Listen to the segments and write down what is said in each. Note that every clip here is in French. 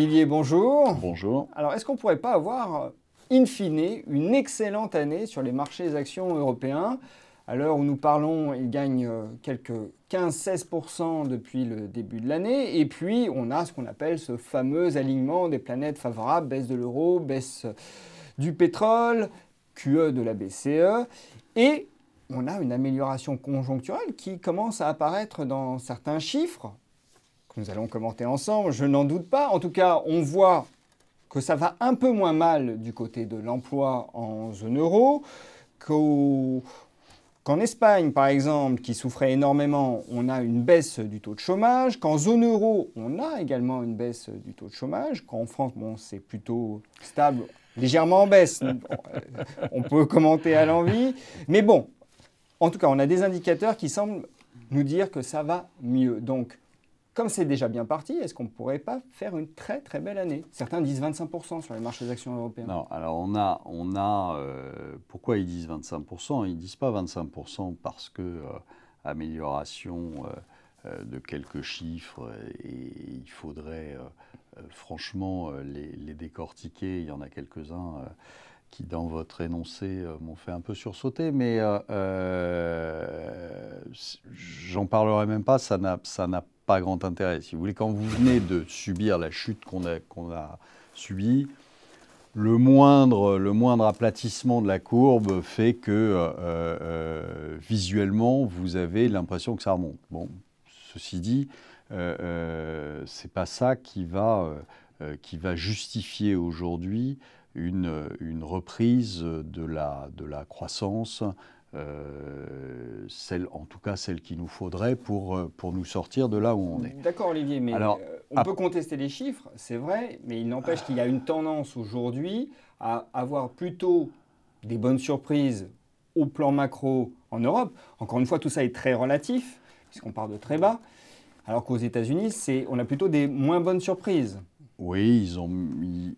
Olivier, bonjour. Bonjour. Alors, est-ce qu'on ne pourrait pas avoir, euh, in fine, une excellente année sur les marchés actions européens À l'heure où nous parlons, ils gagnent euh, quelques 15-16% depuis le début de l'année. Et puis, on a ce qu'on appelle ce fameux alignement des planètes favorables, baisse de l'euro, baisse euh, du pétrole, QE de la BCE. Et on a une amélioration conjoncturelle qui commence à apparaître dans certains chiffres nous allons commenter ensemble, je n'en doute pas. En tout cas, on voit que ça va un peu moins mal du côté de l'emploi en zone euro, qu'en Espagne, par exemple, qui souffrait énormément, on a une baisse du taux de chômage, qu'en zone euro, on a également une baisse du taux de chômage, qu'en France, bon, c'est plutôt stable, légèrement en baisse. on peut commenter à l'envie. Mais bon, en tout cas, on a des indicateurs qui semblent nous dire que ça va mieux. Donc, comme c'est déjà bien parti, est-ce qu'on ne pourrait pas faire une très très belle année Certains disent 25% sur les marchés des actions Non, alors on a, on a euh, pourquoi ils disent 25% Ils ne disent pas 25% parce que euh, amélioration euh, de quelques chiffres, et il faudrait franchement les, décortiquer, il y en a quelques-uns qui, dans votre énoncé, euh, m'ont fait un peu sursauter, mais euh, euh, j'en parlerai même pas, ça n'a pas grand intérêt. Si vous voulez, quand vous venez de subir la chute qu'on a, subie, le moindre, le moindre aplatissement de la courbe fait que visuellement, vous avez l'impression que ça remonte. Bon, ceci dit, euh, c'est pas ça qui qui va justifier aujourd'hui une, reprise de la, croissance, euh, celle, en tout cas celle qu'il nous faudrait euh, pour, nous sortir de là où on est. D'accord Olivier, mais euh, on peut contester les chiffres, c'est vrai, mais il n'empêche qu'il y a une tendance aujourd'hui à avoir plutôt des bonnes surprises au plan macro en Europe. Encore une fois, tout ça est très relatif, puisqu'on part de très bas. Alors qu'aux États-Unis, on a plutôt des moins bonnes surprises. Oui, ils ont,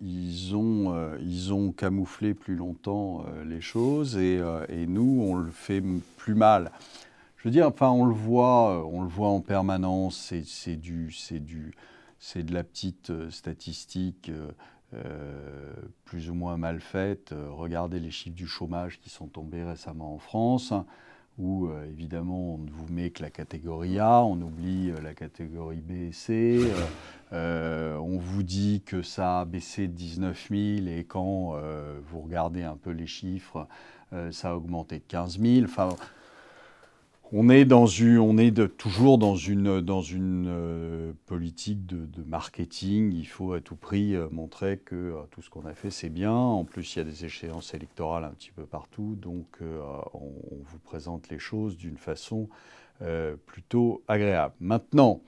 ils, ont, euh, ils ont camouflé plus longtemps euh, les choses et, euh, et, nous, on le fait plus mal. Je veux dire, enfin, on le voit, on le voit en permanence, c'est du, c'est du, c'est de la petite statistique plus ou moins mal faite. regardez les chiffres du chômage qui sont tombés récemment en France où euh, évidemment on ne vous met que la catégorie A, on oublie euh, la catégorie B et C, euh, on vous dit que ça a baissé de 19 000 et quand vous regardez un peu les chiffres, ça a augmenté de 15 000. Enfin, on est, toujours dans une, euh, politique de, marketing. Il faut à tout prix euh, montrer que euh, tout ce qu'on a fait, c'est bien. En plus, il y a des échéances électorales un petit peu partout. Donc, on, vous présente les choses d'une façon plutôt agréable. Maintenant,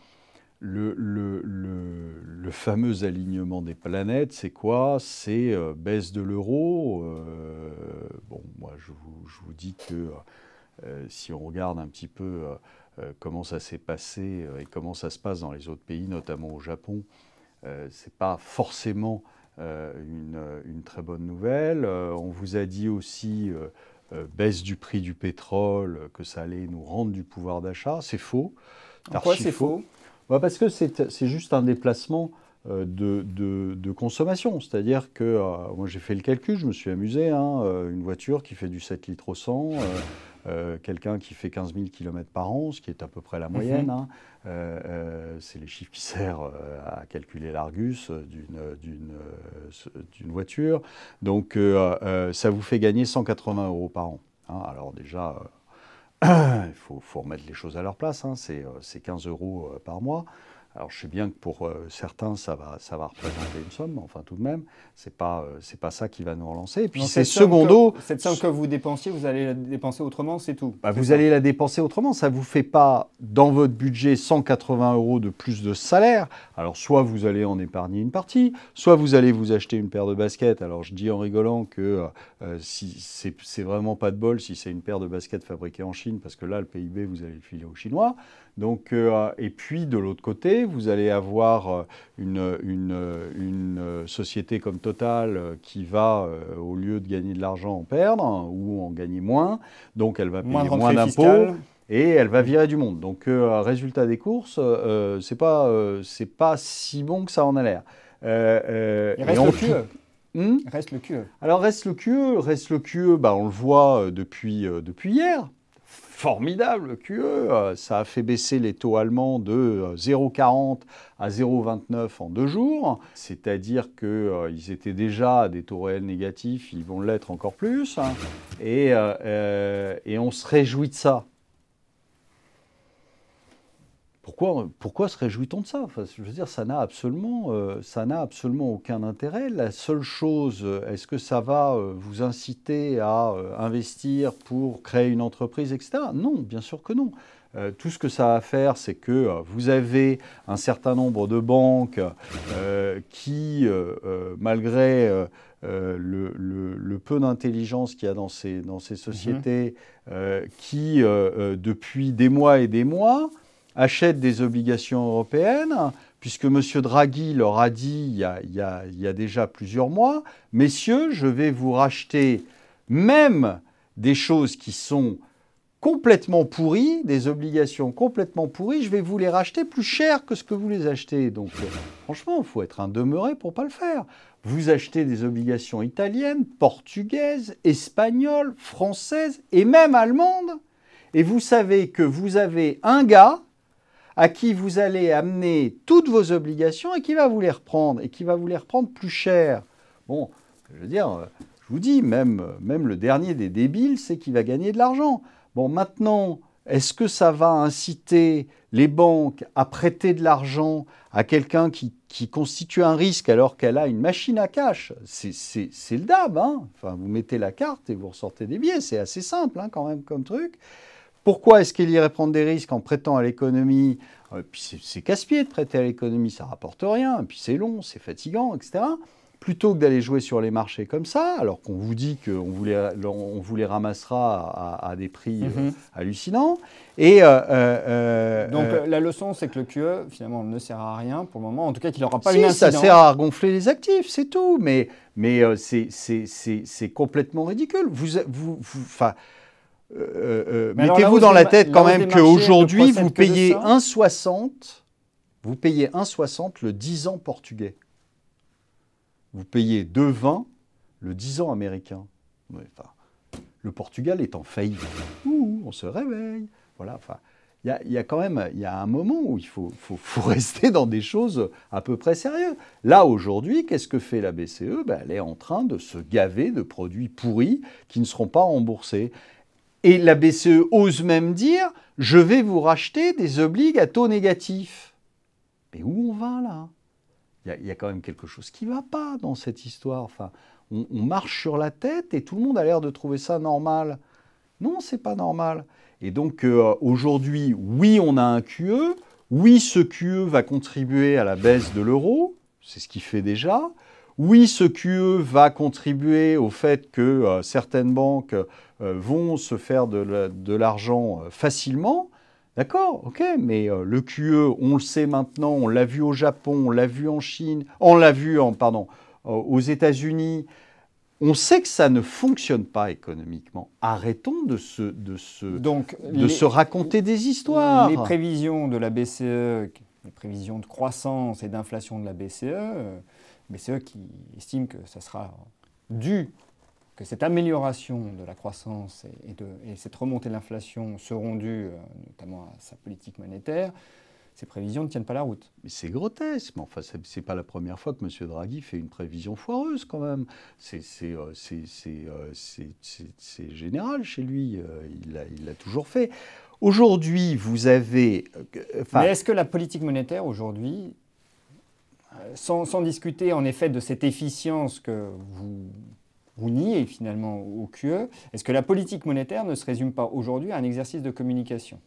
le, le, fameux alignement des planètes, c'est quoi C'est baisse de l'euro. bon, moi, je vous dis que euh, si on regarde un petit peu euh, euh, comment ça s'est passé et comment ça se passe dans les autres pays, notamment au Japon, ce n'est pas forcément une, très bonne nouvelle. on vous a dit aussi baisse du prix du pétrole, que ça allait nous rendre du pouvoir d'achat. C'est faux. Pourquoi c'est faux, bah, Parce que c'est juste un déplacement de, consommation. C'est-à-dire que, moi j'ai fait le calcul, je me suis amusé, hein, une voiture qui fait du 7 litres au 100. Euh, quelqu'un qui fait 15 000 km par an, ce qui est à peu près la mhm. moyenne, hein. euh, euh, c'est les chiffres qui servent à calculer l'Argus d'une voiture. Donc ça vous fait gagner 180 euros par an. Hein. Alors déjà, il faut, remettre les choses à leur place, hein. c'est 15 euros par mois. Alors je sais bien que pour euh, certains, ça va, ça va représenter une somme, mais enfin tout de même, ce n'est pas, euh, c'est pas ça qui va nous relancer. Et puis c'est secondo. cette somme que vous dépensiez, vous allez la dépenser autrement, c'est tout. Bah, vous allez la dépenser autrement. Ça ne vous fait pas dans votre budget 180 euros de plus de salaire. Alors soit vous allez en épargner une partie, soit vous allez vous acheter une paire de baskets. Alors je dis en rigolant que euh, si, c'est vraiment pas de bol si c'est une paire de baskets fabriquées en Chine, parce que là, le PIB, vous allez le filer aux Chinois. Donc, euh, et puis de l'autre côté, vous allez avoir euh, une, euh, société comme Total qui va, au lieu de gagner de l'argent, en perdre hein, ou en gagner moins. Donc elle va payer moins, d'impôts et elle va virer du monde. Donc résultat des courses, c'est pas, pas si bon que ça en a l'air. E. Hmm Il reste le cul. reste le QE. Alors reste le QE, reste le QE, bah, on le voit depuis, depuis hier formidable, le QE. Euh, ça a fait baisser les taux allemands de 0,40 euh, à 0,29 en deux jours. C'est-à-dire qu'ils euh, étaient déjà à des taux réels négatifs, ils vont l'être encore plus. et on se réjouit de ça pourquoi, se réjouit-on de ça Je veux dire, ça n'a absolument, euh, absolument aucun intérêt. La seule chose, est-ce que ça va euh, vous inciter à euh, investir pour créer une entreprise, etc. Non, bien sûr que non. tout ce que ça a à faire, c'est que vous avez un certain nombre de banques qui, malgré le, peu d'intelligence qu'il y a dans ces, dans ces sociétés, mhm. qui, depuis des mois et des mois, achètent des obligations européennes, puisque M. Draghi leur a dit il y a, déjà plusieurs mois, messieurs, je vais vous racheter même des choses qui sont complètement pourries, des obligations complètement pourries, je vais vous les racheter plus cher que ce que vous les achetez. Donc euh, franchement, il faut être un demeuré pour pas le faire. Vous achetez des obligations italiennes, portugaises, espagnoles, françaises et même allemandes, et vous savez que vous avez un gars à qui vous allez amener toutes vos obligations et qui va vous les reprendre, et qui va vous les reprendre plus cher. Bon, je veux dire, euh, je vous dis, même, euh, même le dernier des débiles, c'est qu'il va gagner de l'argent. Bon, maintenant, est-ce que ça va inciter les banques à prêter de l'argent à quelqu'un qui, constitue un risque alors qu'elle a une machine à cash C'est le DAB. Hein enfin, vous mettez la carte et vous ressortez des billets. C'est assez simple hein, quand même comme truc. Pourquoi est-ce qu'il irait prendre des risques en prêtant à l'économie euh, Puis c'est casse-pied de prêter à l'économie, ça rapporte rien, puis c'est long, c'est fatigant, etc. Plutôt que d'aller jouer sur les marchés comme ça, alors qu'on vous dit qu'on vous, les, ramassera à, des prix euh, mm-hmm. hallucinants. Et euh, Donc la leçon, c'est que le QE, finalement, ne sert à rien pour le moment, en tout cas qu'il n'aura pas une incidence. ça sert à gonfler les actifs, c'est tout, mais, mais c'est complètement ridicule. Vous, vous, vous euh, euh, mettez-vous dans la tête quand même qu'aujourd'hui, vous payez 1,60, vous payez 1,60 le 10 ans portugais. Vous payez 2,20 le 10 ans américain. le Portugal est en faillite. on se réveille. Voilà, enfin, il y, a quand même y a un moment où il faut, rester dans des choses à peu près sérieuses. Là, aujourd'hui, qu'est-ce que fait la BCE ben, Elle est en train de se gaver de produits pourris qui ne seront pas remboursés. Et la BCE ose même dire je vais vous racheter des obligations à taux négatif. Mais où on va là Il y, a quand même quelque chose qui ne va pas dans cette histoire. Enfin, on, marche sur la tête et tout le monde a l'air de trouver ça normal. Non, c'est pas normal. Et donc euh, aujourd'hui, oui, on a un QE. Oui, ce QE va contribuer à la baisse de l'euro. C'est ce qu'il fait déjà. Oui, ce QE va contribuer au fait que euh, certaines banques euh, vont se faire de l'argent euh, facilement, D'accord, ok, mais euh, le QE, on le sait maintenant, on l'a vu au Japon, on l'a vu en Chine, on l'a vu en, pardon, aux États-Unis. On sait que ça ne fonctionne pas économiquement. Arrêtons de se, de de se raconter des histoires. Les prévisions de la BCE, les prévisions de croissance et d'inflation de la BCE, mais BCE qui estiment que ça sera dû que cette amélioration de la croissance et, de, cette remontée de l'inflation seront dues euh, notamment à sa politique monétaire, ces prévisions ne tiennent pas la route. Mais c'est grotesque. Mais enfin, ce n'est pas la première fois que M. Draghi fait une prévision foireuse, quand même. C'est euh, euh, général chez lui. Il l'a toujours fait. Aujourd'hui, vous avez. Mais est-ce que la politique monétaire, aujourd'hui, sans discuter en effet de cette efficience que vous Rouni est finalement au QE, est-ce que la politique monétaire ne se résume pas aujourd'hui à un exercice de communication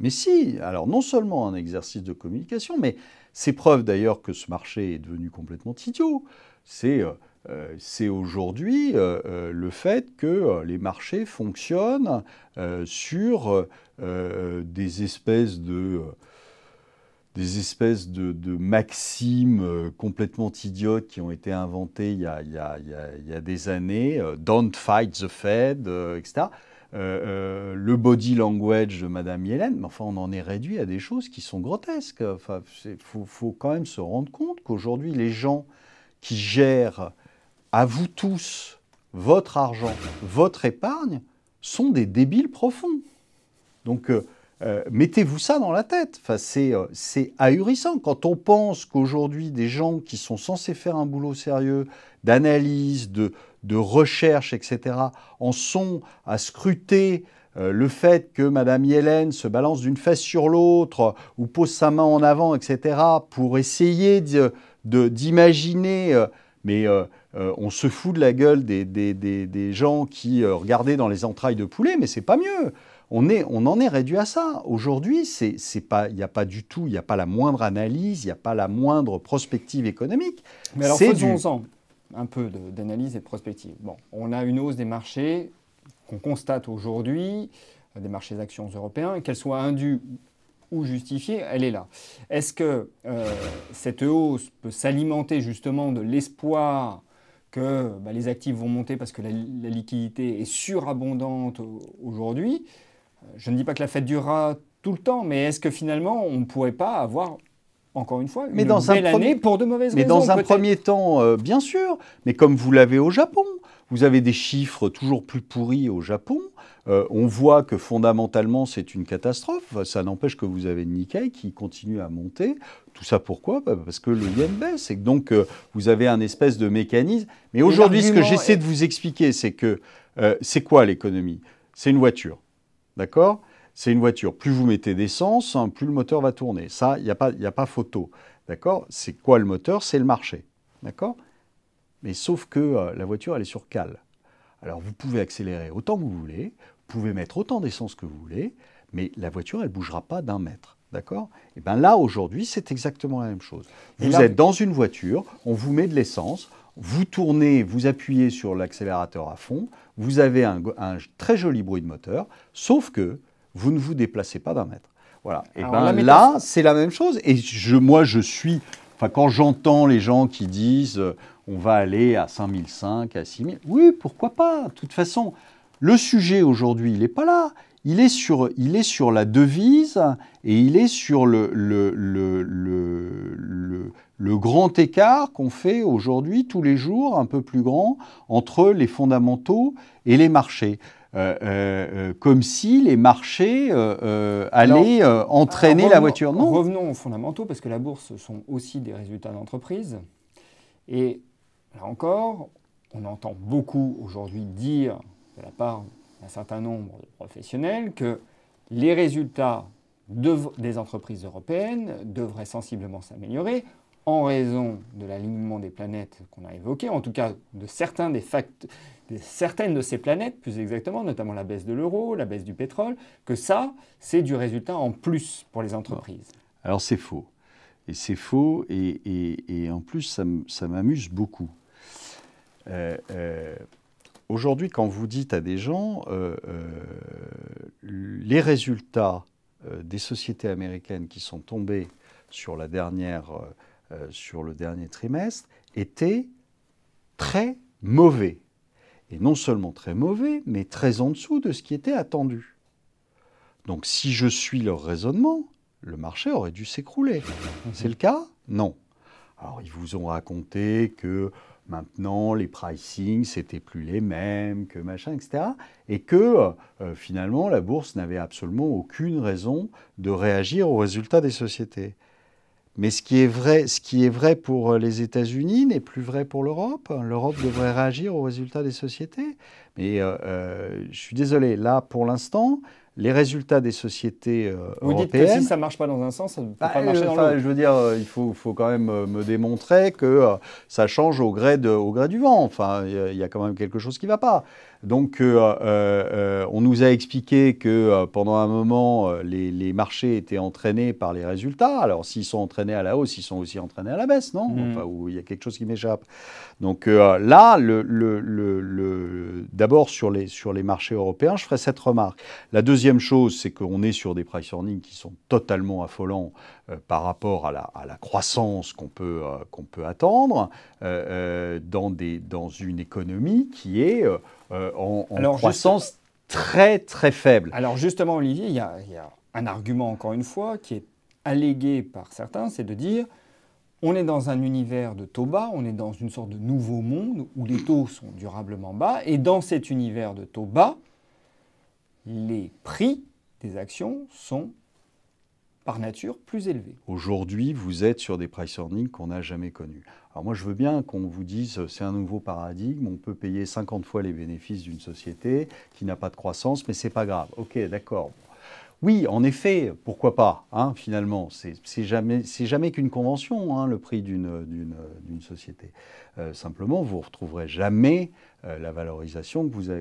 mais si, alors non seulement un exercice de communication, mais c'est preuve d'ailleurs que ce marché est devenu complètement idiot. C'est euh, euh, aujourd'hui euh, le fait que les marchés fonctionnent sur des espèces de des espèces de, maximes euh, complètement idiotes qui ont été inventées il y a, des années, euh, Don't fight the Fed, euh, etc. le body language de Madame Yellen, mais enfin on en est réduit à des choses qui sont grotesques. Enfin, faut, faut quand même se rendre compte qu'aujourd'hui les gens qui gèrent à vous tous votre argent, votre épargne, sont des débiles profonds. Donc euh, mettez-vous ça dans la tête. Euh, c'est ahurissant. Quand on pense qu'aujourd'hui, des gens qui sont censés faire un boulot sérieux d'analyse, de, recherche, etc., en sont à scruter euh, le fait que Madame Yellen se balance d'une face sur l'autre ou pose sa main en avant, etc., pour essayer d'imaginer, de, mais on se fout de la gueule des, des gens qui regardaient dans les entrailles de poulet, mais c'est pas mieux on, en est réduit à ça. Aujourd'hui, il n'y a pas du tout, il n'y a pas la moindre analyse, il n'y a pas la moindre prospective économique. Mais alors faisons-en un peu d'analyse et de prospective. Bon, on a une hausse des marchés qu'on constate aujourd'hui, euh, des marchés d'actions européens, qu'elle soit indue ou justifiée, elle est là. Est-ce que euh, cette hausse peut s'alimenter justement de l'espoir que bah, les actifs vont monter parce que la liquidité est surabondante aujourd'hui je ne dis pas que la fête durera tout le temps, mais est-ce que finalement, on ne pourrait pas avoir encore une fois, mais une dans un premier... pour de mauvaises Mais dans un premier temps, euh, bien sûr, mais comme vous l'avez au Japon, vous avez des chiffres toujours plus pourris au Japon. Euh, on voit que fondamentalement, c'est une catastrophe. Ça n'empêche que vous avez le Nikkei qui continue à monter. Tout ça pourquoi bah, Parce que le yen baisse et donc euh, vous avez un espèce de mécanisme. Mais aujourd'hui, ce que j'essaie de vous expliquer, c'est que c'est quoi l'économie C'est une voiture. D'accord C'est une voiture. Plus vous mettez d'essence, hein, plus le moteur va tourner. Ça, il n'y a, pas, a pas photo. D'accord C'est quoi le moteur C'est le marché. D'accord Mais sauf que euh, la voiture, elle est sur cale. Alors vous pouvez accélérer autant que vous voulez, vous pouvez mettre autant d'essence que vous voulez, mais la voiture, elle ne bougera pas d'un mètre. D'accord Et eh bien là, aujourd'hui, c'est exactement la même chose. Vous êtes dans une voiture, on vous met de l'essence, vous tournez, vous appuyez sur l'accélérateur à fond, vous avez un, très joli bruit de moteur, sauf que vous ne vous déplacez pas d'un mètre. Voilà. Et eh ben, là, c'est la même chose. Et je, moi, je suis. Enfin, quand j'entends les gens qui disent euh, on va aller à 5005, à 6000, oui, pourquoi pas De toute façon, le sujet aujourd'hui, il n'est pas là il est sur, il est sur la devise et il est sur le, le, le, le, grand écart qu'on fait aujourd'hui tous les jours, un peu plus grand, entre les fondamentaux et les marchés. Euh, euh, euh, comme si les marchés allaient entraîner la voiture. Non. Revenons aux fondamentaux, parce que la bourse sont aussi des résultats d'entreprise. Et là encore, on entend beaucoup aujourd'hui dire de la part un certain nombre de professionnels que les résultats des entreprises européennes devraient sensiblement s'améliorer en raison de l'alignement des planètes qu'on a évoqué, en tout cas de, certains des certaines de ces planètes, plus exactement, notamment la baisse de l'euro, la baisse du pétrole, que ça, c'est du résultat en plus pour les entreprises. Alors c'est faux. Et c'est faux, et, et, en plus, ça m'amuse beaucoup. euh, euh aujourd'hui, quand vous dites à des gens euh, euh, les résultats euh, des sociétés américaines qui sont tombées sur, la dernière, sur le dernier trimestre étaient très mauvais. Et non seulement très mauvais, mais très en dessous de ce qui était attendu. Donc si je suis leur raisonnement, le marché aurait dû s'écrouler. C'est le cas Non. Alors ils vous ont raconté que maintenant les pricing c'était plus les mêmes, que machin, etc. Et que euh, finalement la bourse n'avait absolument aucune raison de réagir aux résultats des sociétés. Mais ce qui est vrai, ce qui est vrai pour euh, les États-Unis n'est plus vrai pour l'Europe. L'Europe devrait réagir aux résultats des sociétés. Mais euh, je suis désolé, là pour l'instant, les résultats des sociétés euh, Vous dites que si ça ne marche pas dans un sens, ça ne peut pas bah, marcher dans l'autre. Je veux dire, euh, il faut, quand même euh, me démontrer que ça change au gré, de, au gré du vent. Enfin, il y, y, a quand même quelque chose qui ne va pas. Donc, euh, euh, euh, on nous a expliqué que pendant un moment, les, marchés étaient entraînés par les résultats. Alors, s'ils sont entraînés à la hausse, ils sont aussi entraînés à la baisse, non hmm. Enfin, où il y a quelque chose qui m'échappe. Donc là, le, d'abord sur les, sur les marchés européens, je ferai cette remarque. La deuxième chose, c'est qu'on est sur des price earnings qui sont totalement affolants par rapport à la, croissance qu'on peut, qu'on peut attendre dans, des, dans une économie qui est euh, en, Alors, croissance très très faible. Alors justement, Olivier, il y, il y, a un argument, encore une fois, qui est allégué par certains, c'est de dire, on est dans un univers de taux bas, on est dans une sorte de nouveau monde où les taux sont durablement bas, et dans cet univers de taux bas, les prix des actions sont par nature plus élevé. Aujourd'hui, vous êtes sur des price earnings qu'on n'a jamais connus. Alors moi, je veux bien qu'on vous dise c'est un nouveau paradigme, on peut payer 50 fois les bénéfices d'une société qui n'a pas de croissance, mais c'est pas grave. Ok, d'accord. Oui, en effet, pourquoi pas, hein, finalement. C'est jamais, jamais qu'une convention, hein, le prix d'une société. Euh, simplement, vous ne retrouverez jamais euh, la valorisation que vous,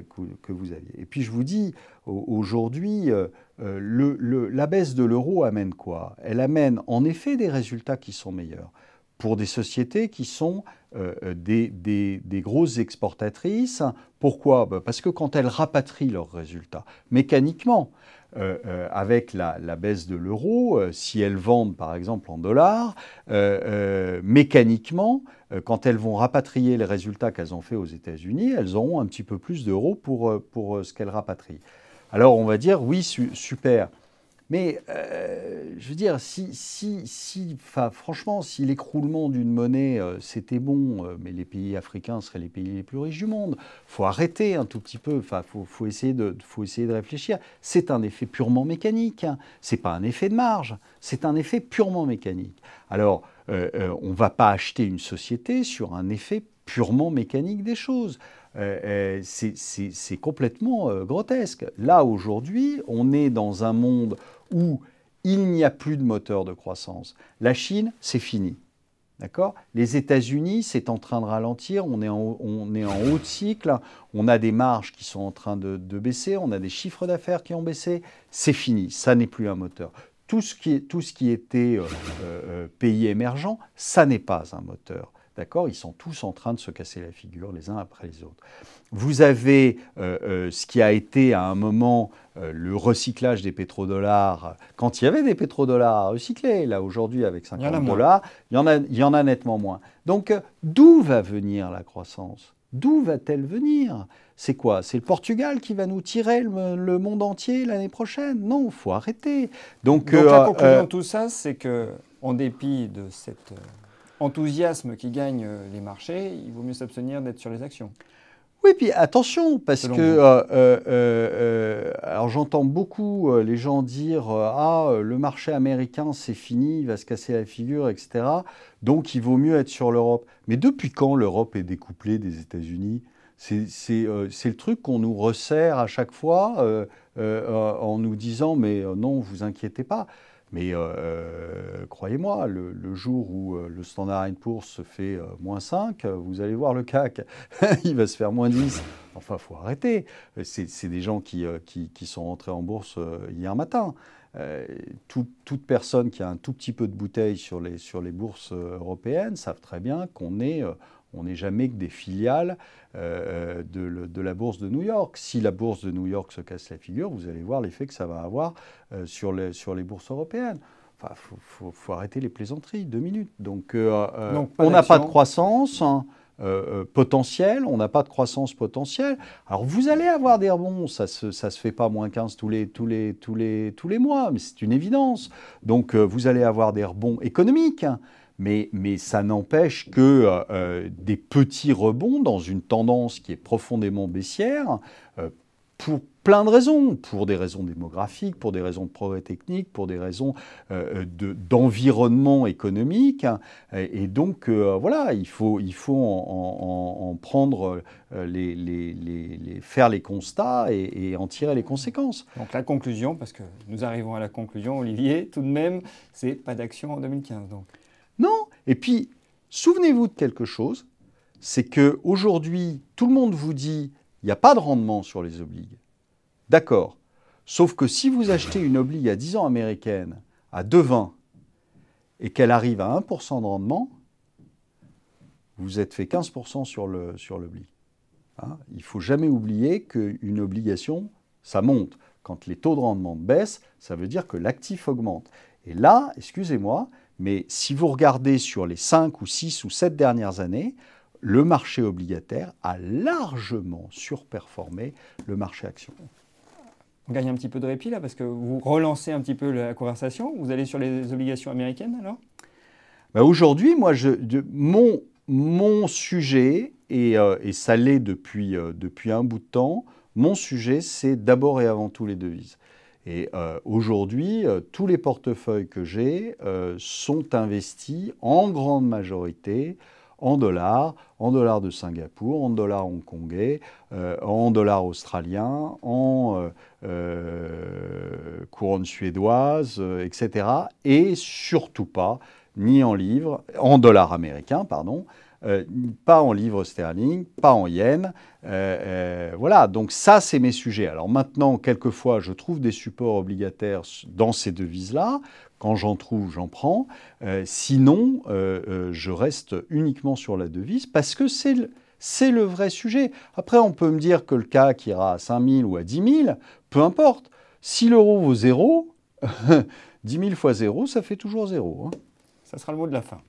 que vous, aviez. Et puis, je vous dis, aujourd'hui, euh, euh, la baisse de l'euro amène quoi Elle amène en effet des résultats qui sont meilleurs pour des sociétés qui sont euh, euh, des, grosses exportatrices. Pourquoi bah, Parce que quand elles rapatrient leurs résultats, mécaniquement, avec la, baisse de l'euro, si elles vendent par exemple en dollars, mécaniquement, quand elles vont rapatrier les résultats qu'elles ont faits aux États-Unis, elles auront un petit peu plus d'euros pour, pour ce qu'elles rapatrient. Alors on va dire oui, super. Mais euh, je veux dire, si, franchement, si l'écroulement d'une monnaie, euh, c'était bon, euh, mais les pays africains seraient les pays les plus riches du monde, faut arrêter un tout petit peu, il faut, essayer de, réfléchir. C'est un effet purement mécanique, hein. c'est pas un effet de marge, c'est un effet purement mécanique. Alors, on va pas acheter une société sur un effet purement mécanique des choses. Euh, euh, c'est complètement euh, grotesque. Là, aujourd'hui, on est dans un monde où il n'y a plus de moteur de croissance. La Chine, c'est fini. D'accord Les États-Unis, c'est en train de ralentir, on est, en, haut de cycle, on a des marges qui sont en train de, baisser, on a des chiffres d'affaires qui ont baissé, c'est fini, ça n'est plus un moteur. Tout ce qui, tout était pays émergent, ça n'est pas un moteur. D'accord Ils sont tous en train de se casser la figure les uns après les autres. Vous avez euh, euh, ce qui a été à un moment euh, le recyclage des pétrodollars. Quand il y avait des pétrodollars recyclés. là aujourd'hui avec 50 dollars, il y, en a, nettement moins. Donc d'où va venir la croissance D'où va-t-elle venir C'est quoi C'est le Portugal qui va nous tirer le, monde entier l'année prochaine Non, faut arrêter. Donc, la conclusion tout ça, c'est que dépit de cette enthousiasme qui gagne euh, les marchés, il vaut mieux s'abstenir d'être sur les actions. Oui, puis attention, parce que euh, euh, alors j'entends beaucoup les gens dire Ah, le marché américain, c'est fini, il va se casser la figure, etc. Donc il vaut mieux être sur l'Europe. Mais depuis quand l'Europe est découplée des États-Unis C'est le truc qu'on nous resserre à chaque fois en nous disant Mais non, vous inquiétez pas. Mais euh, euh, croyez-moi, le, jour où euh, le Standard Poor's se fait moins 5, vous allez voir le CAC, il va se faire moins 10. Enfin, faut arrêter. C'est des gens qui, qui, sont rentrés en bourse hier matin. toute personne qui a un tout petit peu de bouteille sur les, sur les bourses européennes savent très bien qu'on est on n'est jamais que des filiales euh, de, la bourse de New York. Si la bourse de New York se casse la figure, vous allez voir l'effet que ça va avoir euh, sur, les, bourses européennes. Enfin, faut, arrêter les plaisanteries, deux minutes. Donc, euh, on n'a pas de croissance. Hein, on n'a pas de croissance potentielle. Alors vous allez avoir des rebonds, ça ne se, fait pas moins 15 tous les, mois, mais c'est une évidence. Donc vous allez avoir des rebonds économiques. Hein. Mais, ça n'empêche que euh, euh, des petits rebonds dans une tendance qui est profondément baissière, euh, pour plein de raisons, pour des raisons démographiques, pour des raisons de progrès technique, pour des raisons d'environnement économique. Et, donc, voilà, il faut, en, prendre, les, faire les constats et, en tirer les conséquences. Donc la conclusion, parce que nous arrivons à la conclusion, Olivier, tout de même, c'est pas d'action en 2015. Donc. Et puis, souvenez-vous de quelque chose, c'est que aujourd'hui, tout le monde vous dit il n'y a pas de rendement sur les obliges, D'accord. Sauf que si vous achetez une oblige à 10 ans américaine à 2,20 et qu'elle arrive à 1% de rendement, vous êtes fait 15% sur le Sur hein? il faut jamais oublier qu'une obligation, ça monte. Quand les taux de rendement baissent, ça veut dire que l'actif augmente. Et là, excusez-moi, mais si vous regardez sur les 5 ou 6 ou 7 dernières années, le marché obligataire a largement surperformé le marché action. On gagne un petit peu de répit là parce que vous relancez un petit peu la conversation. Vous allez sur les obligations américaines alors bah, Aujourd'hui, moi, mon, mon, sujet, et, euh, ça l'est depuis, euh, depuis un bout de temps, mon sujet, c'est d'abord et avant tout les devises. Et euh, aujourd'hui, euh, tous les portefeuilles que j'ai euh, sont investis en grande majorité en dollars, en dollars de Singapour, en dollars hongkongais, en dollars australiens, en couronne suédoise, etc. Et surtout pas ni en livres, en dollars américains, pardon, euh, pas en livres sterling, pas en yens. Euh, euh, voilà, donc ça, c'est mes sujets. Alors maintenant, quelquefois, je trouve des supports obligataires dans ces devises-là. Quand j'en trouve, j'en prends. sinon, je reste uniquement sur la devise parce que c'est le, vrai sujet. Après, on peut me dire que le cas qui ira à 5000 ou à 10 000, peu importe. Si l'euro vaut 0, 10 000 fois 0, ça fait toujours zéro. Hein. Ça sera le mot de la fin.